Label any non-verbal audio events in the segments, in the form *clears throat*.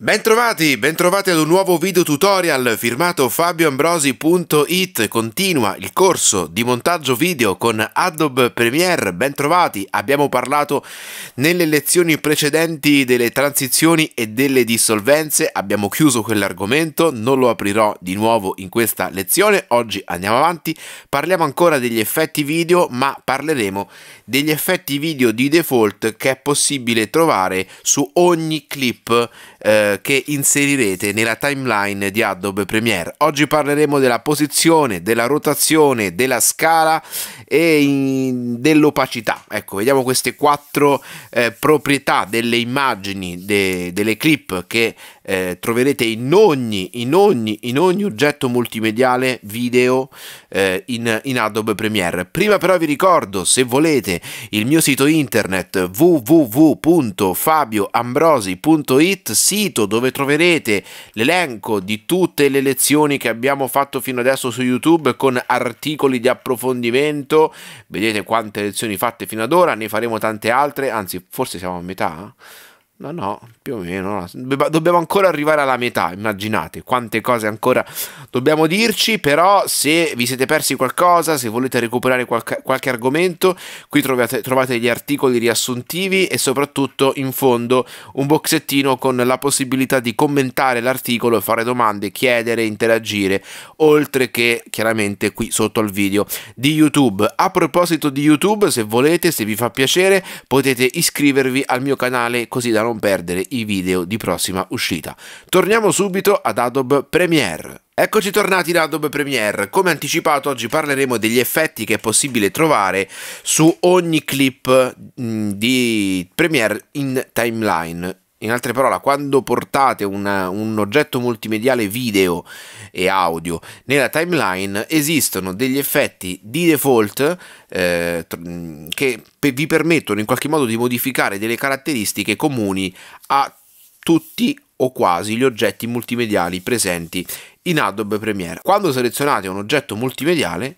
Bentrovati, bentrovati ad un nuovo video tutorial firmato fabioambrosi.it Continua il corso di montaggio video con Adobe Premiere Bentrovati, abbiamo parlato nelle lezioni precedenti delle transizioni e delle dissolvenze Abbiamo chiuso quell'argomento, non lo aprirò di nuovo in questa lezione Oggi andiamo avanti, parliamo ancora degli effetti video Ma parleremo degli effetti video di default che è possibile trovare su ogni clip eh, eh, che inserirete nella timeline di Adobe Premiere. Oggi parleremo della posizione, della rotazione, della scala e dell'opacità. Ecco, vediamo queste quattro eh, proprietà delle immagini, de delle clip che eh, troverete in ogni, in, ogni, in ogni, oggetto multimediale video eh, in, in, Adobe Premiere. Prima però vi ricordo, se volete, il mio sito internet www.fabioambrosi.it, sito dove troverete l'elenco di tutte le lezioni che abbiamo fatto fino adesso su YouTube con articoli di approfondimento. Vedete quante lezioni fatte fino ad ora, ne faremo tante altre, anzi forse siamo a metà. Eh? No, no, più o meno. Dobbiamo ancora arrivare alla metà, immaginate quante cose ancora dobbiamo dirci, però se vi siete persi qualcosa, se volete recuperare qualche, qualche argomento, qui trovate, trovate, gli articoli riassuntivi e soprattutto in fondo un boxettino con la possibilità di commentare l'articolo, fare domande, chiedere, interagire, oltre che chiaramente qui sotto al video di YouTube. A proposito di YouTube, se volete, se vi fa piacere, potete iscrivervi al mio canale così da non non perdere i video di prossima uscita. Torniamo subito ad Adobe Premiere. Eccoci tornati da Adobe Premiere, come anticipato oggi parleremo degli effetti che è possibile trovare su ogni clip mm, di Premiere in timeline in altre parole, quando portate una, un oggetto multimediale video e audio nella timeline, esistono degli effetti di default eh, che vi permettono in qualche modo di modificare delle caratteristiche comuni a tutti o quasi gli oggetti multimediali presenti in Adobe Premiere. Quando selezionate un oggetto multimediale,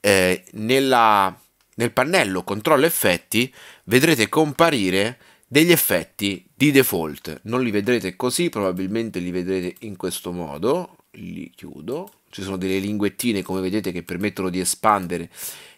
eh, nella, nel pannello Controllo effetti vedrete comparire degli effetti di default. Non li vedrete così, probabilmente li vedrete in questo modo. Li chiudo. Ci sono delle linguettine, come vedete, che permettono di espandere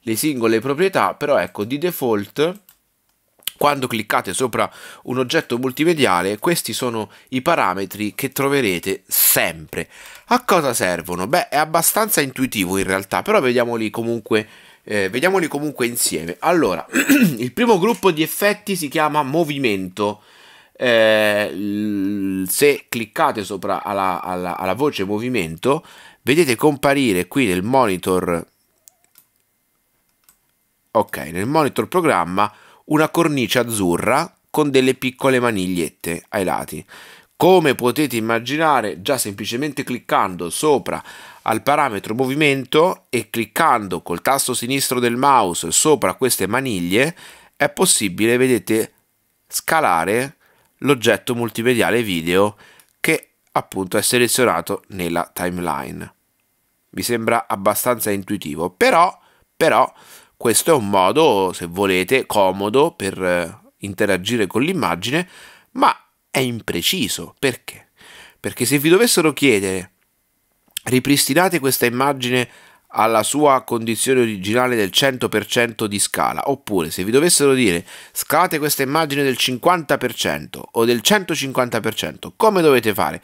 le singole proprietà, però ecco, di default quando cliccate sopra un oggetto multimediale, questi sono i parametri che troverete sempre. A cosa servono? Beh, è abbastanza intuitivo in realtà, però vediamoli comunque eh, vediamoli comunque insieme. Allora, *clears throat* il primo gruppo di effetti si chiama movimento. Eh, se cliccate sopra alla, alla, alla, voce movimento, vedete comparire qui nel monitor. Ok, nel monitor programma una cornice azzurra con delle piccole manigliette ai lati. Come potete immaginare, già semplicemente cliccando sopra al parametro movimento e cliccando col tasto sinistro del mouse sopra queste maniglie, è possibile, vedete, scalare l'oggetto multimediale video che appunto è selezionato nella timeline. Mi sembra abbastanza intuitivo, però, però questo è un modo, se volete, comodo per eh, interagire con l'immagine, ma è impreciso. Perché? Perché se vi dovessero chiedere ripristinate questa immagine alla sua condizione originale del 100% di scala, oppure se vi dovessero dire scalate questa immagine del 50% o del 150%, come dovete fare?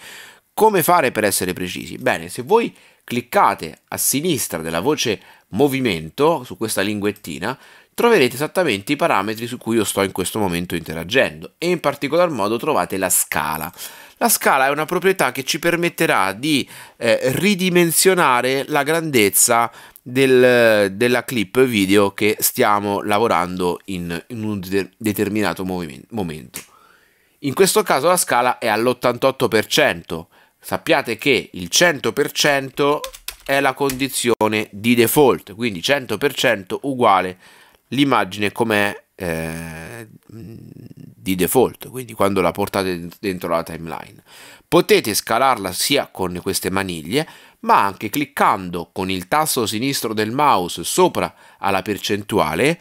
Come fare per essere precisi? Bene, se voi cliccate a sinistra della voce movimento su questa linguettina troverete esattamente i parametri su cui io sto in questo momento interagendo e in particolar modo trovate la scala. La scala è una proprietà che ci permetterà di eh, ridimensionare la grandezza del, della clip video che stiamo lavorando in, in un de determinato momento. In questo caso la scala è all'88%. Sappiate che il 100% è la condizione di default, quindi 100% uguale l'immagine come eh, di default, quindi quando la portate dentro la timeline. Potete scalarla sia con queste maniglie, ma anche cliccando con il tasto sinistro del mouse sopra alla percentuale,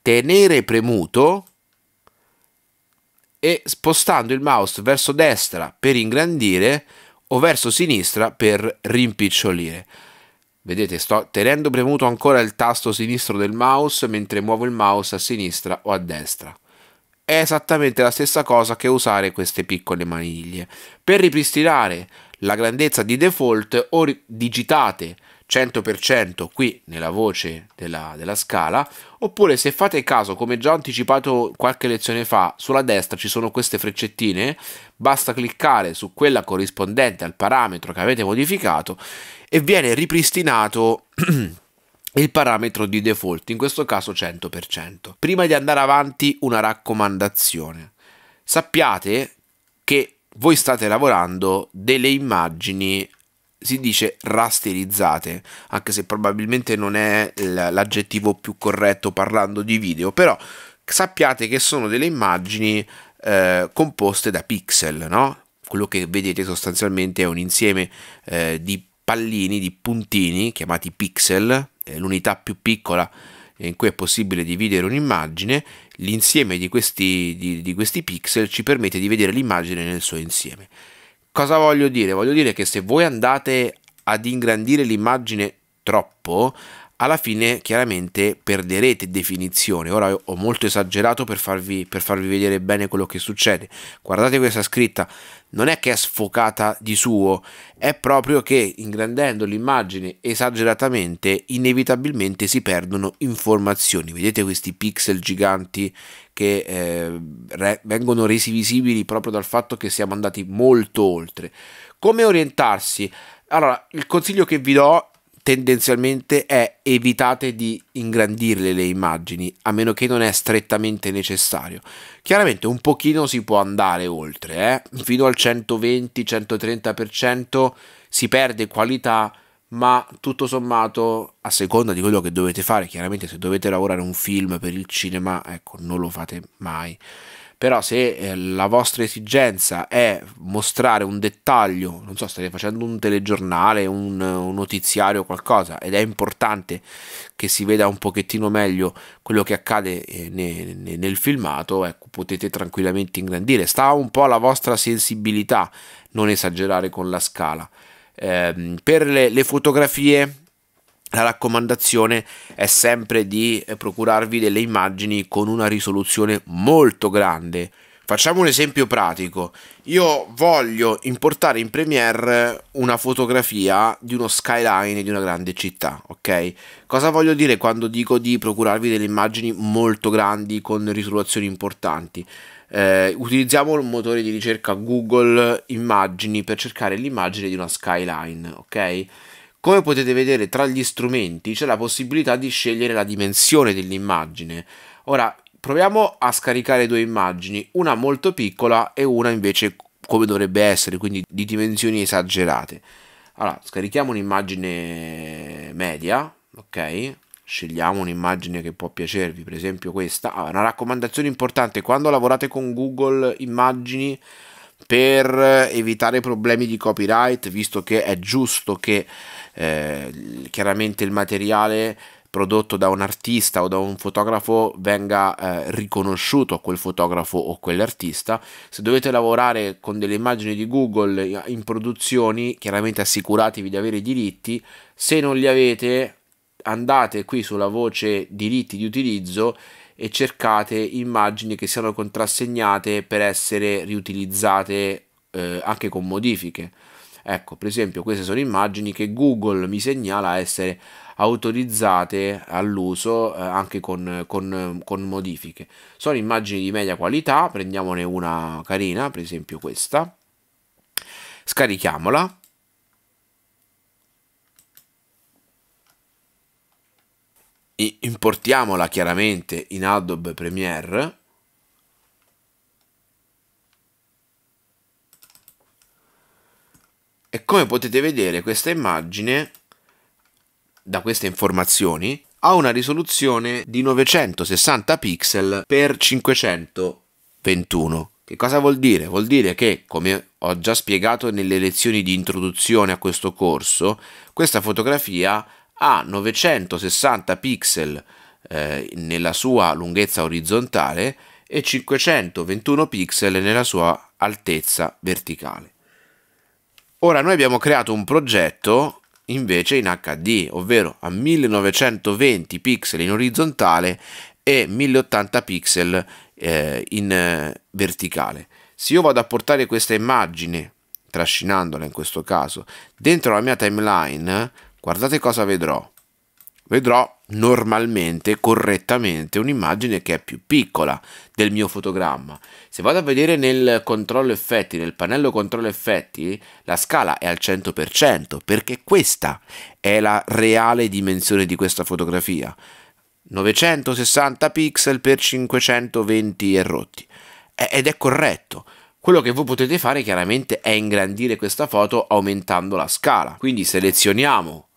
tenere premuto e spostando il mouse verso destra per ingrandire o verso sinistra per rimpicciolire. Vedete, sto tenendo premuto ancora il tasto sinistro del mouse mentre muovo il mouse a sinistra o a destra. È esattamente la stessa cosa che usare queste piccole maniglie. Per ripristinare la grandezza di default o digitate 100% qui nella voce della, della, scala oppure se fate caso come già anticipato qualche lezione fa sulla destra ci sono queste freccettine basta cliccare su quella corrispondente al parametro che avete modificato e viene ripristinato *clears throat* il parametro di default in questo caso 100% prima di andare avanti una raccomandazione sappiate che voi state lavorando delle immagini si dice rasterizzate, anche se probabilmente non è l'aggettivo più corretto parlando di video, però sappiate che sono delle immagini eh, composte da pixel, no? Quello che vedete sostanzialmente è un insieme eh, di pallini, di puntini chiamati pixel, l'unità più piccola in cui è possibile dividere un'immagine, l'insieme di questi, di, di questi pixel ci permette di vedere l'immagine nel suo insieme. Cosa voglio dire? Voglio dire che se voi andate ad ingrandire l'immagine troppo, alla fine chiaramente perderete definizione. Ora ho molto esagerato per farvi, per farvi vedere bene quello che succede. Guardate questa scritta, non è che è sfocata di suo, è proprio che ingrandendo l'immagine esageratamente inevitabilmente si perdono informazioni. Vedete questi pixel giganti che eh, re vengono resi visibili proprio dal fatto che siamo andati molto oltre. Come orientarsi? Allora, il consiglio che vi do tendenzialmente è evitate di ingrandirle le immagini, a meno che non è strettamente necessario. Chiaramente un pochino si può andare oltre, eh? fino al 120-130% si perde qualità, ma tutto sommato, a seconda di quello che dovete fare, chiaramente se dovete lavorare un film per il cinema, ecco, non lo fate mai però se eh, la vostra esigenza è mostrare un dettaglio, non so, state facendo un telegiornale, un, un notiziario, qualcosa, ed è importante che si veda un pochettino meglio quello che accade eh, nel, nel filmato, ecco, potete tranquillamente ingrandire. Sta un po' alla vostra sensibilità, non esagerare con la scala. Eh, per le, le fotografie la raccomandazione è sempre di eh, procurarvi delle immagini con una risoluzione molto grande. Facciamo un esempio pratico. Io voglio importare in Premiere una fotografia di uno skyline di una grande città, ok? Cosa voglio dire quando dico di procurarvi delle immagini molto grandi con risoluzioni importanti? Eh, utilizziamo il motore di ricerca Google Immagini per cercare l'immagine di una skyline, ok? Come potete vedere tra gli strumenti c'è la possibilità di scegliere la dimensione dell'immagine. Ora proviamo a scaricare due immagini, una molto piccola e una invece come dovrebbe essere, quindi di dimensioni esagerate. Allora, scarichiamo un'immagine media, ok? Scegliamo un'immagine che può piacervi, per esempio questa. Ah, una raccomandazione importante, quando lavorate con Google Immagini per evitare problemi di copyright, visto che è giusto che eh, chiaramente il materiale prodotto da un artista o da un fotografo venga eh, riconosciuto a quel fotografo o quell'artista. Se dovete lavorare con delle immagini di Google in produzioni, chiaramente assicuratevi di avere i diritti. Se non li avete, andate qui sulla voce diritti di utilizzo e cercate immagini che siano contrassegnate per essere riutilizzate eh, anche con modifiche. Ecco, per esempio, queste sono immagini che Google mi segnala essere autorizzate all'uso eh, anche con, con, con modifiche. Sono immagini di media qualità, prendiamone una carina, per esempio questa. Scarichiamola, importiamola chiaramente in Adobe Premiere E come potete vedere questa immagine, da queste informazioni, ha una risoluzione di 960 pixel per 521. Che cosa vuol dire? Vuol dire che, come ho già spiegato nelle lezioni di introduzione a questo corso, questa fotografia ha 960 pixel eh, nella sua lunghezza orizzontale e 521 pixel nella sua altezza verticale. Ora noi abbiamo creato un progetto invece in HD, ovvero a 1920 pixel in orizzontale e 1080 pixel eh, in eh, verticale. Se io vado a portare questa immagine, trascinandola in questo caso, dentro la mia timeline, guardate cosa vedrò vedrò normalmente, correttamente, un'immagine che è più piccola del mio fotogramma. Se vado a vedere nel controllo effetti, nel pannello controllo effetti, la scala è al 100% perché questa è la reale dimensione di questa fotografia. 960 pixel per 520 e rotti. Ed è corretto. Quello che voi potete fare chiaramente è ingrandire questa foto aumentando la scala. Quindi selezioniamo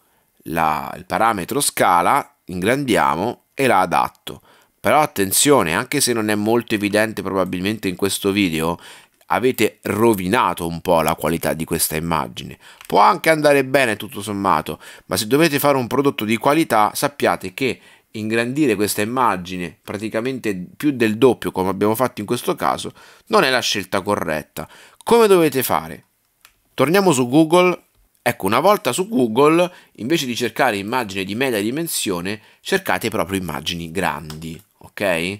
la, il parametro scala, ingrandiamo e la adatto. Però attenzione, anche se non è molto evidente probabilmente in questo video, avete rovinato un po' la qualità di questa immagine. Può anche andare bene tutto sommato, ma se dovete fare un prodotto di qualità sappiate che ingrandire questa immagine praticamente più del doppio come abbiamo fatto in questo caso non è la scelta corretta. Come dovete fare? Torniamo su Google Ecco, una volta su Google, invece di cercare immagini di media dimensione, cercate proprio immagini grandi, ok?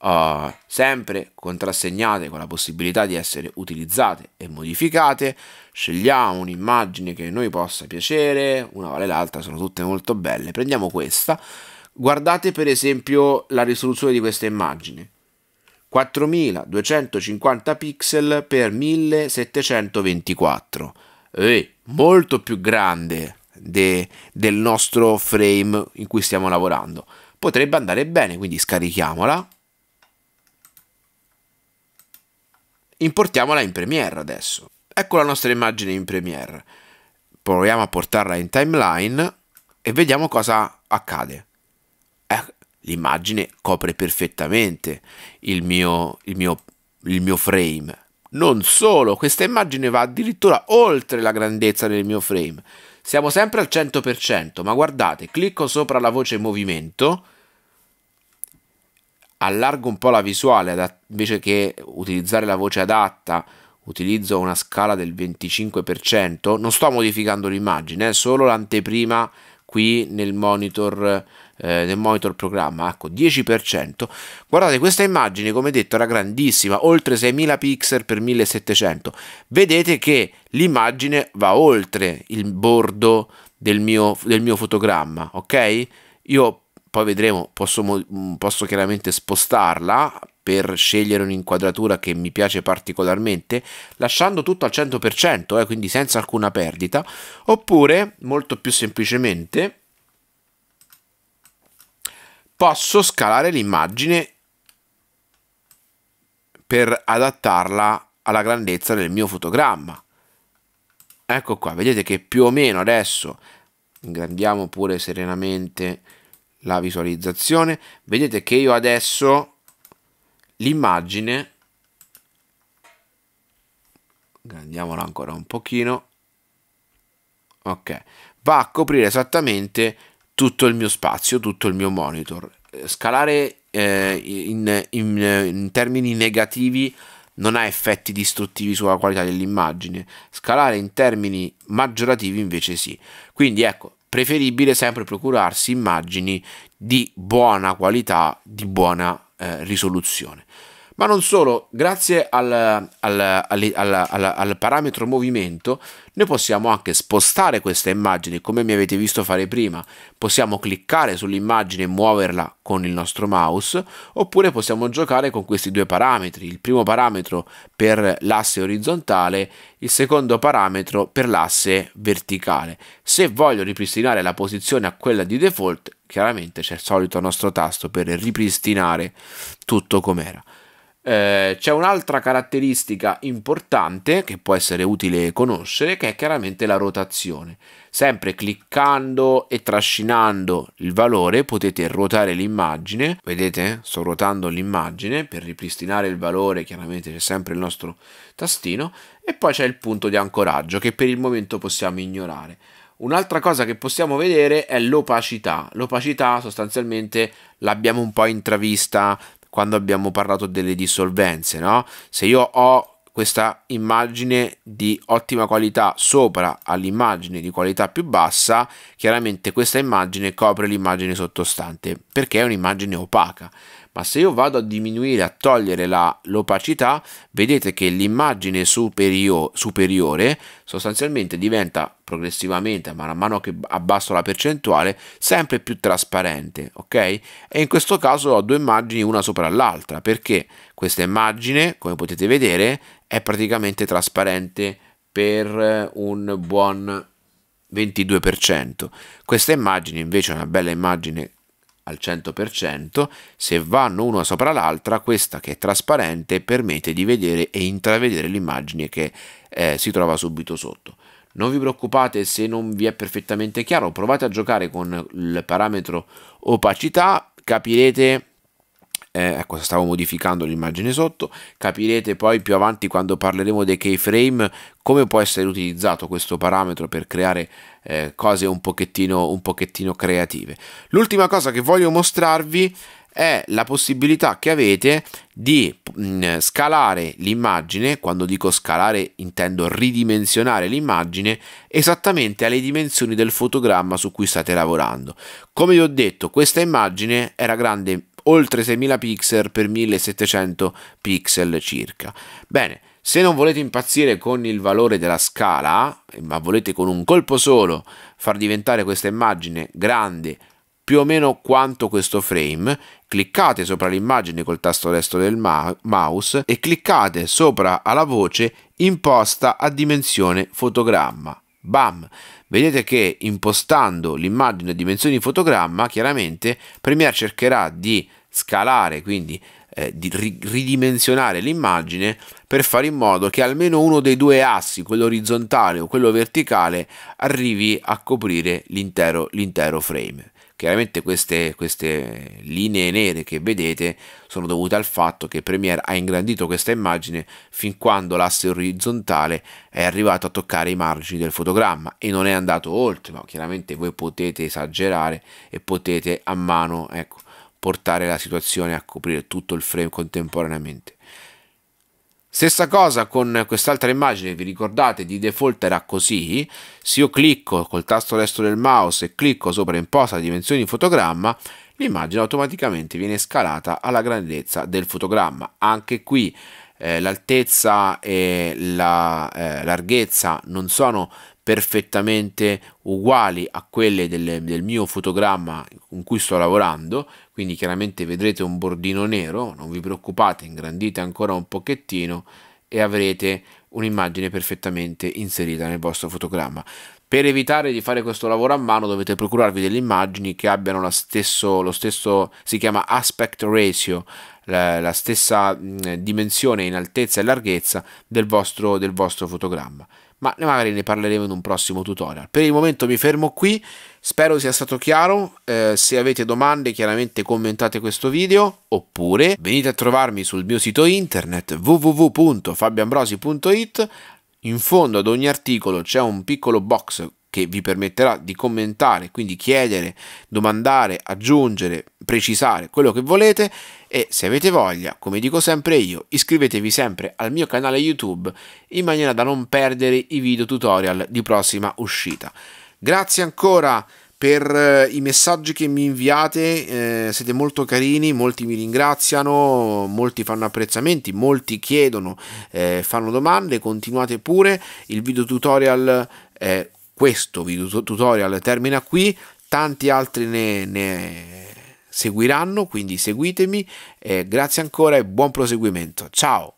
Uh, sempre contrassegnate con la possibilità di essere utilizzate e modificate, scegliamo un'immagine che a noi possa piacere, una vale l'altra, sono tutte molto belle, prendiamo questa, guardate per esempio la risoluzione di questa immagine, 4250 pixel per 1724, e molto più grande de, del nostro frame in cui stiamo lavorando. Potrebbe andare bene, quindi scarichiamola. Importiamola in Premiere adesso. Ecco la nostra immagine in Premiere. Proviamo a portarla in timeline e vediamo cosa accade. Eh, l'immagine copre perfettamente il mio, il mio, il mio frame non solo, questa immagine va addirittura oltre la grandezza del mio frame. Siamo sempre al 100%, ma guardate, clicco sopra la voce movimento, allargo un po' la visuale, invece che utilizzare la voce adatta, utilizzo una scala del 25%, non sto modificando l'immagine, è eh, solo l'anteprima qui nel monitor, eh, nel monitor programma, ecco 10%. Guardate questa immagine, come detto, era grandissima, oltre 6000 pixel per 1700. Vedete che l'immagine va oltre il bordo del mio, del mio fotogramma, ok? Io poi vedremo, posso, posso chiaramente spostarla per scegliere un'inquadratura che mi piace particolarmente, lasciando tutto al 100%, eh, quindi senza alcuna perdita, oppure molto più semplicemente posso scalare l'immagine per adattarla alla grandezza del mio fotogramma. Ecco qua, vedete che più o meno adesso ingrandiamo pure serenamente la visualizzazione, vedete che io adesso l'immagine, andiamola ancora un pochino, ok, va a coprire esattamente tutto il mio spazio, tutto il mio monitor. Eh, scalare eh, in, in, in termini negativi non ha effetti distruttivi sulla qualità dell'immagine, scalare in termini maggiorativi invece sì. Quindi ecco, preferibile sempre procurarsi immagini di buona qualità, di buona qualità eh, risoluzione. Ma non solo, grazie al, al, al, al, parametro movimento noi possiamo anche spostare queste immagini come mi avete visto fare prima. Possiamo cliccare sull'immagine e muoverla con il nostro mouse oppure possiamo giocare con questi due parametri. Il primo parametro per l'asse orizzontale, il secondo parametro per l'asse verticale. Se voglio ripristinare la posizione a quella di default, chiaramente c'è il solito nostro tasto per ripristinare tutto com'era. Eh, c'è un'altra caratteristica importante che può essere utile conoscere che è chiaramente la rotazione. Sempre cliccando e trascinando il valore potete ruotare l'immagine, vedete sto ruotando l'immagine per ripristinare il valore, chiaramente c'è sempre il nostro tastino e poi c'è il punto di ancoraggio che per il momento possiamo ignorare. Un'altra cosa che possiamo vedere è l'opacità. L'opacità sostanzialmente l'abbiamo un po' intravista quando abbiamo parlato delle dissolvenze, no? Se io ho questa immagine di ottima qualità sopra all'immagine di qualità più bassa, chiaramente questa immagine copre l'immagine sottostante perché è un'immagine opaca ma se io vado a diminuire, a togliere l'opacità, vedete che l'immagine superio, superiore sostanzialmente diventa progressivamente, man mano che abbasso la percentuale, sempre più trasparente, ok? E in questo caso ho due immagini una sopra l'altra, perché questa immagine, come potete vedere, è praticamente trasparente per un buon 22%. Questa immagine invece è una bella immagine al 100%, se vanno una sopra l'altra, questa che è trasparente permette di vedere e intravedere l'immagine che eh, si trova subito sotto. Non vi preoccupate se non vi è perfettamente chiaro, provate a giocare con il parametro opacità, capirete eh, ecco stavo modificando l'immagine sotto capirete poi più avanti quando parleremo dei keyframe come può essere utilizzato questo parametro per creare eh, cose un pochettino, un pochettino creative l'ultima cosa che voglio mostrarvi è la possibilità che avete di mh, mm, scalare l'immagine, quando dico scalare intendo ridimensionare l'immagine, esattamente alle dimensioni del fotogramma su cui state lavorando. Come vi ho detto, questa immagine era grande oltre 6000 pixel per 1700 pixel circa. Bene, se non volete impazzire con il valore della scala, ma volete con un colpo solo far diventare questa immagine grande più o meno quanto questo frame, cliccate sopra l'immagine col tasto destro del mouse e cliccate sopra alla voce imposta a dimensione fotogramma. Bam! Vedete che impostando l'immagine a dimensioni fotogramma, chiaramente Premiere cercherà di scalare, quindi eh, di ridimensionare l'immagine per fare in modo che almeno uno dei due assi, quello orizzontale o quello verticale, arrivi a coprire l'intero, l'intero frame. Chiaramente queste, queste, linee nere che vedete sono dovute al fatto che Premiere ha ingrandito questa immagine fin quando l'asse orizzontale è arrivato a toccare i margini del fotogramma e non è andato oltre, ma chiaramente voi potete esagerare e potete a mano ecco, portare la situazione a coprire tutto il frame contemporaneamente. Stessa cosa con quest'altra immagine, vi ricordate di default era così, se io clicco col tasto destro del mouse e clicco sopra imposta dimensioni dimensione fotogramma, l'immagine automaticamente viene scalata alla grandezza del fotogramma. Anche qui eh, l'altezza e la eh, larghezza non sono perfettamente uguali a quelle del, del mio fotogramma con cui sto lavorando, quindi chiaramente vedrete un bordino nero, non vi preoccupate, ingrandite ancora un pochettino e avrete un'immagine perfettamente inserita nel vostro fotogramma. Per evitare di fare questo lavoro a mano dovete procurarvi delle immagini che abbiano stesso, lo stesso, si chiama aspect ratio, la, la stessa mh, mm, dimensione in altezza e larghezza del vostro, del vostro fotogramma. Ma magari ne parleremo in un prossimo tutorial. Per il momento mi fermo qui. Spero sia stato chiaro, eh, se avete domande chiaramente commentate questo video oppure venite a trovarmi sul mio sito internet www.fabiambrosi.it, in fondo ad ogni articolo c'è un piccolo box che vi permetterà di commentare, quindi chiedere, domandare, aggiungere, precisare quello che volete e se avete voglia, come dico sempre io, iscrivetevi sempre al mio canale YouTube in maniera da non perdere i video tutorial di prossima uscita. Grazie ancora per eh, i messaggi che mi inviate, eh, siete molto carini, molti mi ringraziano, molti fanno apprezzamenti, molti chiedono, eh, fanno domande, continuate pure, il video tutorial, eh, questo video tutorial termina qui, tanti altri ne, ne seguiranno, quindi seguitemi, eh, grazie ancora e buon proseguimento, ciao!